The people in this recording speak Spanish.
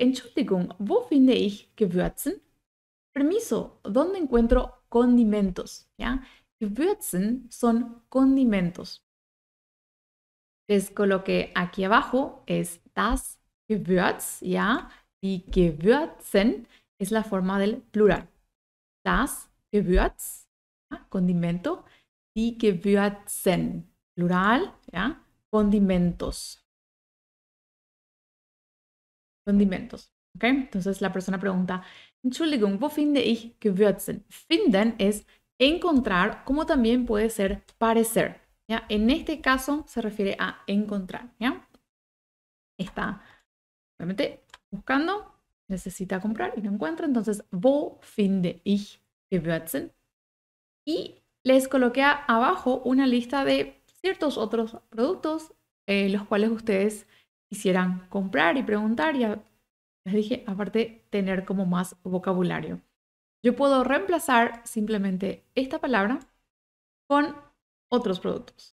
Entschuldigung, wo finde ich Gewürzen? Permiso, ¿dónde encuentro condimentos? ¿Ya? Gewürzen son condimentos. Les coloqué aquí abajo es das Gewürz, ¿ya? Y Gewürzen es la forma del plural. Das Gewürz, condimento. Die Gewürzen, plural, ¿ya? Condimentos condimentos. Entonces la persona pregunta, Entschuldigung, wo finde ich Gewürzen? Finden es encontrar, como también puede ser parecer. ¿ya? En este caso se refiere a encontrar. ¿ya? Está, obviamente, buscando, necesita comprar y no encuentra. Entonces, wo finde ich Gewürzen? Y les coloqué abajo una lista de ciertos otros productos, eh, los cuales ustedes quisieran comprar y preguntar y, les dije, aparte, tener como más vocabulario. Yo puedo reemplazar simplemente esta palabra con otros productos.